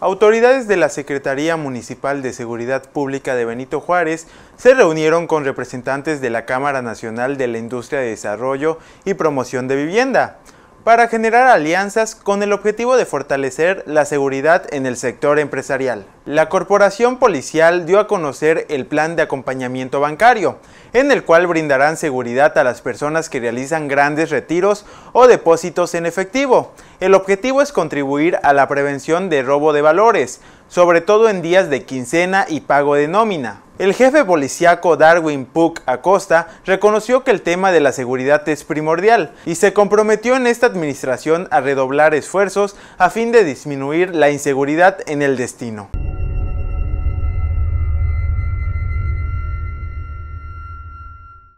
Autoridades de la Secretaría Municipal de Seguridad Pública de Benito Juárez se reunieron con representantes de la Cámara Nacional de la Industria de Desarrollo y Promoción de Vivienda para generar alianzas con el objetivo de fortalecer la seguridad en el sector empresarial. La corporación policial dio a conocer el plan de acompañamiento bancario, en el cual brindarán seguridad a las personas que realizan grandes retiros o depósitos en efectivo el objetivo es contribuir a la prevención de robo de valores, sobre todo en días de quincena y pago de nómina. El jefe policíaco Darwin Puck Acosta reconoció que el tema de la seguridad es primordial y se comprometió en esta administración a redoblar esfuerzos a fin de disminuir la inseguridad en el destino.